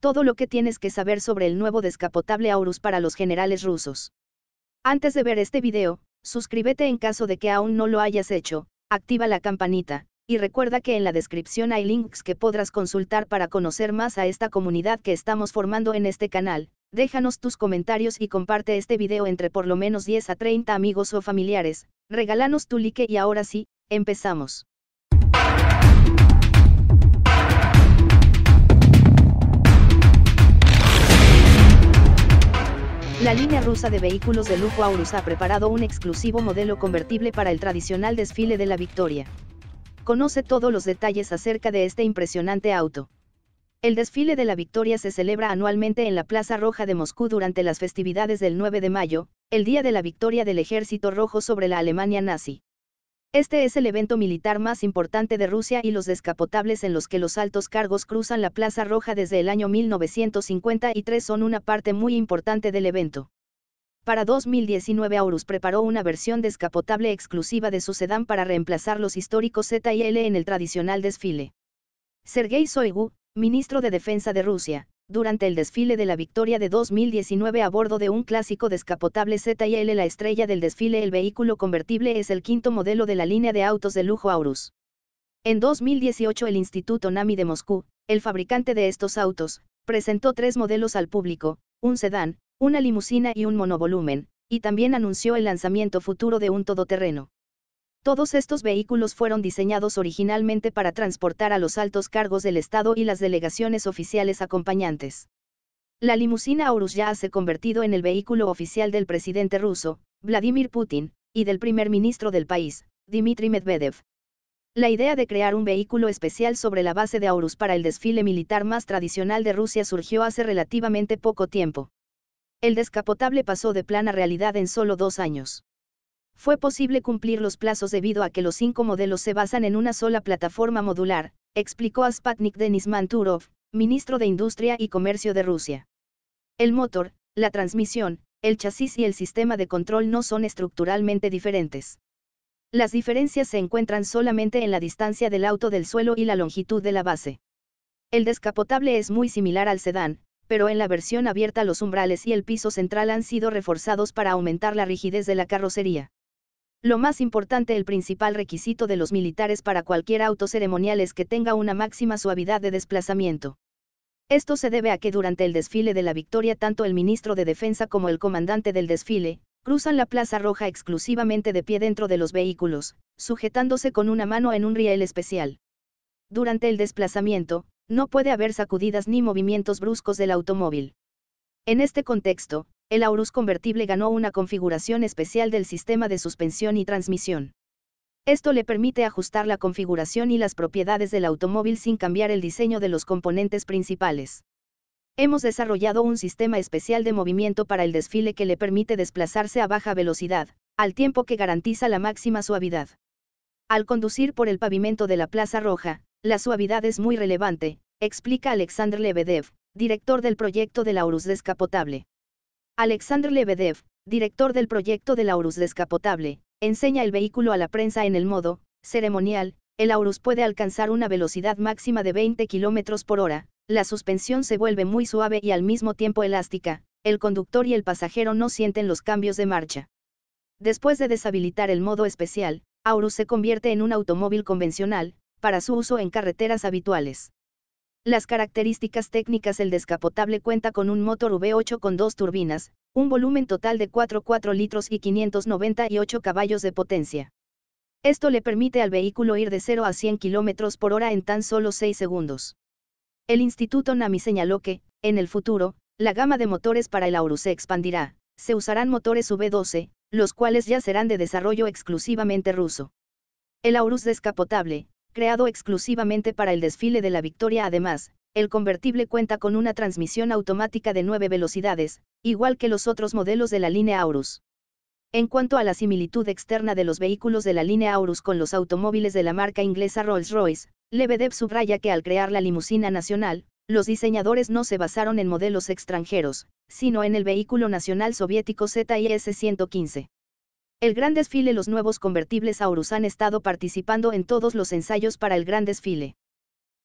todo lo que tienes que saber sobre el nuevo descapotable Aurus para los generales rusos. Antes de ver este video, suscríbete en caso de que aún no lo hayas hecho, activa la campanita, y recuerda que en la descripción hay links que podrás consultar para conocer más a esta comunidad que estamos formando en este canal, déjanos tus comentarios y comparte este video entre por lo menos 10 a 30 amigos o familiares, regálanos tu like y ahora sí, empezamos. línea rusa de vehículos de lujo Aurus ha preparado un exclusivo modelo convertible para el tradicional desfile de la Victoria. Conoce todos los detalles acerca de este impresionante auto. El desfile de la Victoria se celebra anualmente en la Plaza Roja de Moscú durante las festividades del 9 de mayo, el Día de la Victoria del Ejército Rojo sobre la Alemania nazi. Este es el evento militar más importante de Rusia y los descapotables en los que los altos cargos cruzan la Plaza Roja desde el año 1953 son una parte muy importante del evento. Para 2019 Aurus preparó una versión descapotable exclusiva de su sedán para reemplazar los históricos Z y L en el tradicional desfile. Sergei Soigu, ministro de Defensa de Rusia, durante el desfile de la victoria de 2019 a bordo de un clásico descapotable ZL la estrella del desfile el vehículo convertible es el quinto modelo de la línea de autos de lujo Aurus. En 2018 el Instituto NAMI de Moscú, el fabricante de estos autos, presentó tres modelos al público, un sedán, una limusina y un monovolumen, y también anunció el lanzamiento futuro de un todoterreno. Todos estos vehículos fueron diseñados originalmente para transportar a los altos cargos del Estado y las delegaciones oficiales acompañantes. La limusina Aurus ya se ha convertido en el vehículo oficial del presidente ruso, Vladimir Putin, y del primer ministro del país, Dmitry Medvedev. La idea de crear un vehículo especial sobre la base de Aurus para el desfile militar más tradicional de Rusia surgió hace relativamente poco tiempo. El descapotable pasó de plana realidad en solo dos años fue posible cumplir los plazos debido a que los cinco modelos se basan en una sola plataforma modular, explicó a Sputnik Denis Manturov, ministro de Industria y Comercio de Rusia. El motor, la transmisión, el chasis y el sistema de control no son estructuralmente diferentes. Las diferencias se encuentran solamente en la distancia del auto del suelo y la longitud de la base. El descapotable es muy similar al sedán, pero en la versión abierta los umbrales y el piso central han sido reforzados para aumentar la rigidez de la carrocería. Lo más importante, el principal requisito de los militares para cualquier auto ceremonial es que tenga una máxima suavidad de desplazamiento. Esto se debe a que durante el desfile de la victoria tanto el ministro de Defensa como el comandante del desfile, cruzan la Plaza Roja exclusivamente de pie dentro de los vehículos, sujetándose con una mano en un riel especial. Durante el desplazamiento, no puede haber sacudidas ni movimientos bruscos del automóvil. En este contexto, el Aurus convertible ganó una configuración especial del sistema de suspensión y transmisión. Esto le permite ajustar la configuración y las propiedades del automóvil sin cambiar el diseño de los componentes principales. Hemos desarrollado un sistema especial de movimiento para el desfile que le permite desplazarse a baja velocidad, al tiempo que garantiza la máxima suavidad. Al conducir por el pavimento de la Plaza Roja, la suavidad es muy relevante, explica Alexander Lebedev, director del proyecto del Aurus descapotable. Alexander Lebedev, director del proyecto del Aurus descapotable, enseña el vehículo a la prensa en el modo ceremonial. El Aurus puede alcanzar una velocidad máxima de 20 km por hora. La suspensión se vuelve muy suave y al mismo tiempo elástica. El conductor y el pasajero no sienten los cambios de marcha. Después de deshabilitar el modo especial, Aurus se convierte en un automóvil convencional, para su uso en carreteras habituales. Las características técnicas El descapotable cuenta con un motor V8 con dos turbinas, un volumen total de 4,4 litros y 598 caballos de potencia. Esto le permite al vehículo ir de 0 a 100 km por hora en tan solo 6 segundos. El Instituto NAMI señaló que, en el futuro, la gama de motores para el Aurus se expandirá, se usarán motores V12, los cuales ya serán de desarrollo exclusivamente ruso. El Aurus descapotable, creado exclusivamente para el desfile de la victoria. Además, el convertible cuenta con una transmisión automática de 9 velocidades, igual que los otros modelos de la línea Aurus. En cuanto a la similitud externa de los vehículos de la línea Aurus con los automóviles de la marca inglesa Rolls-Royce, Lebedev subraya que al crear la limusina nacional, los diseñadores no se basaron en modelos extranjeros, sino en el vehículo nacional soviético ZIS-115. El gran desfile Los nuevos convertibles Aurus han estado participando en todos los ensayos para el gran desfile.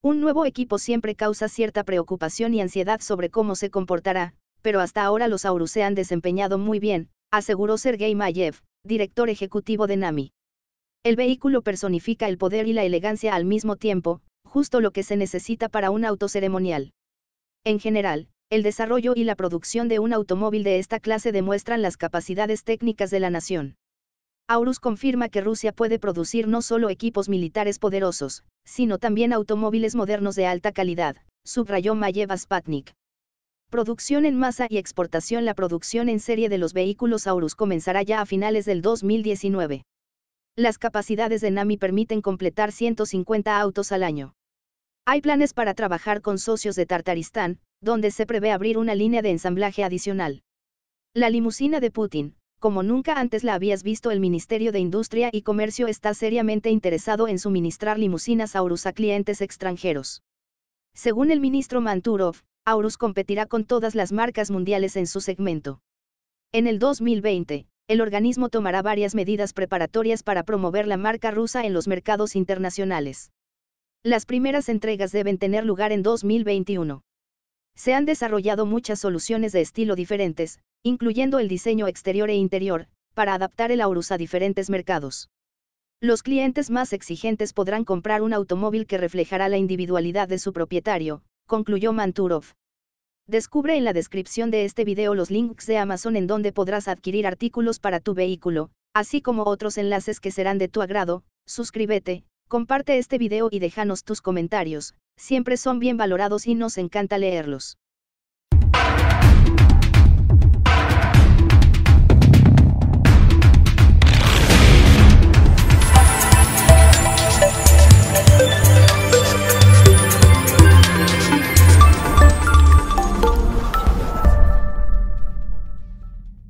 Un nuevo equipo siempre causa cierta preocupación y ansiedad sobre cómo se comportará, pero hasta ahora los Aurus se han desempeñado muy bien, aseguró Sergei Mayev, director ejecutivo de NAMI. El vehículo personifica el poder y la elegancia al mismo tiempo, justo lo que se necesita para un auto ceremonial. En general, el desarrollo y la producción de un automóvil de esta clase demuestran las capacidades técnicas de la nación. Aurus confirma que Rusia puede producir no solo equipos militares poderosos, sino también automóviles modernos de alta calidad, subrayó Mayeva Spatnik. Producción en masa y exportación La producción en serie de los vehículos Aurus comenzará ya a finales del 2019. Las capacidades de NAMI permiten completar 150 autos al año. Hay planes para trabajar con socios de Tartaristán, donde se prevé abrir una línea de ensamblaje adicional. La limusina de Putin, como nunca antes la habías visto, el Ministerio de Industria y Comercio está seriamente interesado en suministrar limusinas Aurus a clientes extranjeros. Según el ministro Manturov, Aurus competirá con todas las marcas mundiales en su segmento. En el 2020, el organismo tomará varias medidas preparatorias para promover la marca rusa en los mercados internacionales. Las primeras entregas deben tener lugar en 2021. Se han desarrollado muchas soluciones de estilo diferentes, incluyendo el diseño exterior e interior, para adaptar el Aurus a diferentes mercados. Los clientes más exigentes podrán comprar un automóvil que reflejará la individualidad de su propietario, concluyó Manturov. Descubre en la descripción de este video los links de Amazon en donde podrás adquirir artículos para tu vehículo, así como otros enlaces que serán de tu agrado, suscríbete, Comparte este video y déjanos tus comentarios, siempre son bien valorados y nos encanta leerlos.